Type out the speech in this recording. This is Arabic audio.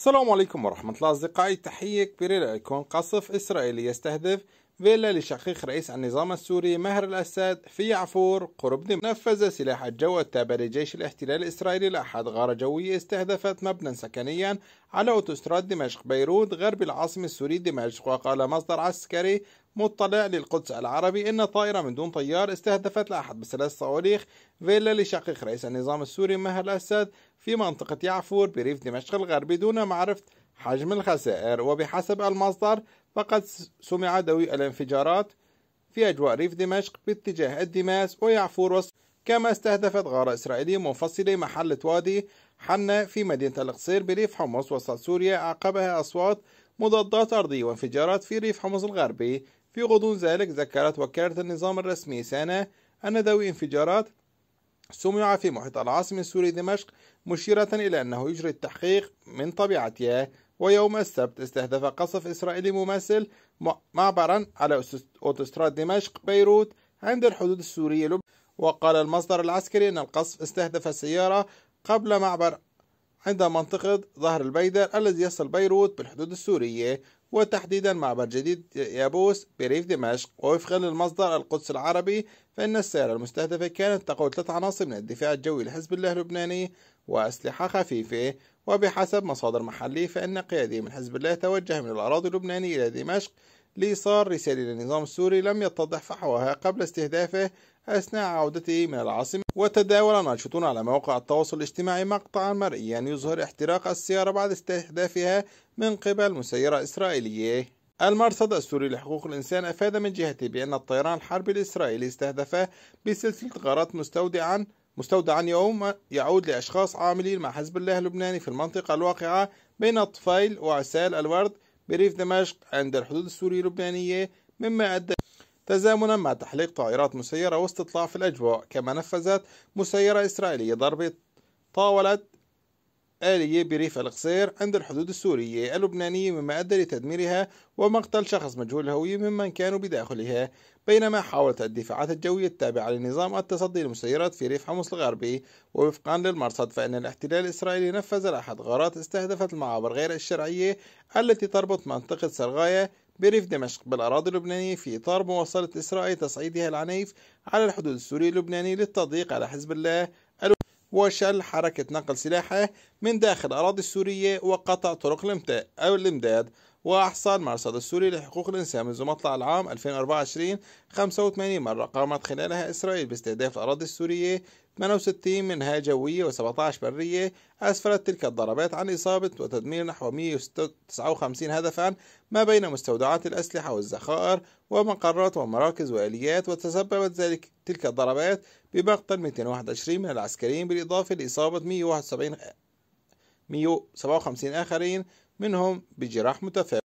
السلام عليكم ورحمة الله أصدقائي تحية كبيرة لكم قصف إسرائيلي يستهدف فيلا لشقيق رئيس النظام السوري مهر الأسد في يعفور قرب دمشق نفذ سلاح الجو التابع لجيش الاحتلال الإسرائيلي لأحد غارة جوية استهدفت مبنى سكنيا على أوتوستراد دمشق بيروت غرب العاصمة السوري دمشق وقال مصدر عسكري مطلع للقدس العربي إن طائرة من دون طيار استهدفت لأحد بثلاث صواريخ فيلا لشقيق رئيس النظام السوري مهر الأسد في منطقة يعفور بريف دمشق الغربي دون معرفة حجم الخسائر وبحسب المصدر فقد سمع دوي الانفجارات في أجواء ريف دمشق باتجاه الدماس ويعفور وسط كما استهدفت غارة إسرائيلية منفصلة محلة وادي حنة في مدينة القصير بريف حمص وسط سوريا عقبها أصوات مضادات أرضية وانفجارات في ريف حمص الغربي في غضون ذلك ذكرت وكالة النظام الرسمي سانا أن ذوي انفجارات سمع في محيط العاصمة السوري دمشق مشيرة إلى أنه يجري التحقيق من طبيعتها ويوم السبت استهدف قصف إسرائيلي مماثل معبرا على أوتوستراد دمشق بيروت عند الحدود السورية وقال المصدر العسكري أن القصف استهدف سيارة قبل معبر عند منطقة ظهر البيدر الذي يصل بيروت بالحدود السورية وتحديدا معبر جديد يابوس بريف دمشق ووفقا للمصدر القدس العربي فإن السيارة المستهدفة كانت تقود ثلاث عناصر من الدفاع الجوي لحزب الله اللبناني وأسلحة خفيفة وبحسب مصادر محلية فإن قيادي من حزب الله توجه من الأراضي اللبنانية إلى دمشق لإيصال رسالة للنظام السوري لم يتضح فحواها قبل استهدافه أثناء عودته من العاصمة وتداول ناشطون على مواقع التواصل الاجتماعي مقطعا مرئيا يظهر احتراق السيارة بعد استهدافها من قبل مسيرة إسرائيلية المرصد السوري لحقوق الإنسان أفاد من جهته بأن الطيران الحربي الإسرائيلي استهدف بسلسلة غارات مستودعا مستودعا يوم يعود لأشخاص عاملين مع حزب الله اللبناني في المنطقة الواقعة بين الطفيل وعسال الورد بريف دمشق عند الحدود السورية اللبنانية مما أدى تزامنا مع تحليق طائرات مسيرة واستطلاع في الأجواء كما نفذت مسيرة إسرائيلية ضربة طاولة آلية بريف القصير عند الحدود السورية اللبنانية مما أدى لتدميرها ومقتل شخص مجهول الهوية ممن كانوا بداخلها بينما حاولت الدفاعات الجوية التابعة للنظام التصدي للمسيرات في ريف حمص الغربي ووفقا للمرصد فإن الاحتلال الإسرائيلي نفذ لأحد غارات استهدفت المعابر غير الشرعية التي تربط منطقة سرغاية بريف دمشق بالأراضي اللبنانية في إطار مواصلة إسرائيل تصعيدها العنيف على الحدود السورية اللبنانية للتضييق على حزب الله وشل حركة نقل سلاحه من داخل أراضي السورية وقطع طرق الامداد وأحصل مرصد السوري لحقوق الإنسان منذ مطلع العام 2024 85 مرة قامت خلالها إسرائيل باستهداف الأراضي السورية 68 منها جوية و17 برية أسفرت تلك الضربات عن إصابة وتدمير نحو 159 هدفا ما بين مستودعات الأسلحة والذخائر ومقرات ومراكز وآليات وتسببت ذلك تلك الضربات بمقتل 221 من العسكريين بالإضافة لإصابة 171 157 آخرين منهم بجراح متفاوت